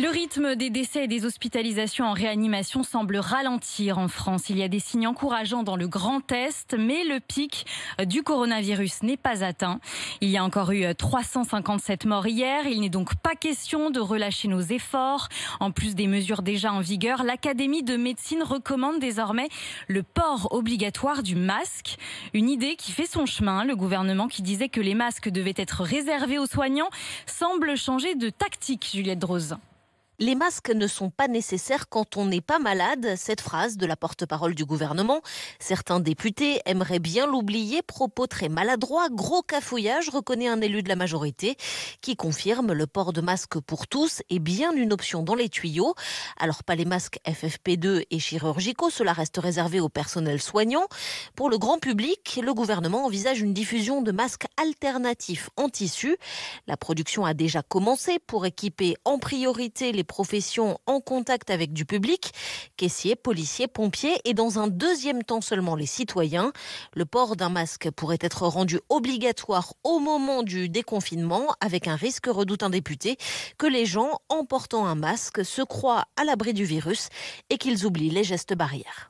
Le rythme des décès et des hospitalisations en réanimation semble ralentir en France. Il y a des signes encourageants dans le Grand Est, mais le pic du coronavirus n'est pas atteint. Il y a encore eu 357 morts hier. Il n'est donc pas question de relâcher nos efforts. En plus des mesures déjà en vigueur, l'Académie de médecine recommande désormais le port obligatoire du masque. Une idée qui fait son chemin. Le gouvernement qui disait que les masques devaient être réservés aux soignants semble changer de tactique, Juliette Drose. Les masques ne sont pas nécessaires quand on n'est pas malade. Cette phrase de la porte-parole du gouvernement, certains députés aimeraient bien l'oublier. Propos très maladroit, gros cafouillage, reconnaît un élu de la majorité, qui confirme le port de masques pour tous est bien une option dans les tuyaux. Alors pas les masques FFP2 et chirurgicaux, cela reste réservé au personnel soignant. Pour le grand public, le gouvernement envisage une diffusion de masques alternatifs en tissu. La production a déjà commencé pour équiper en priorité les profession en contact avec du public, caissiers, policiers, pompiers et dans un deuxième temps seulement les citoyens. Le port d'un masque pourrait être rendu obligatoire au moment du déconfinement avec un risque, redoute un député, que les gens, en portant un masque, se croient à l'abri du virus et qu'ils oublient les gestes barrières.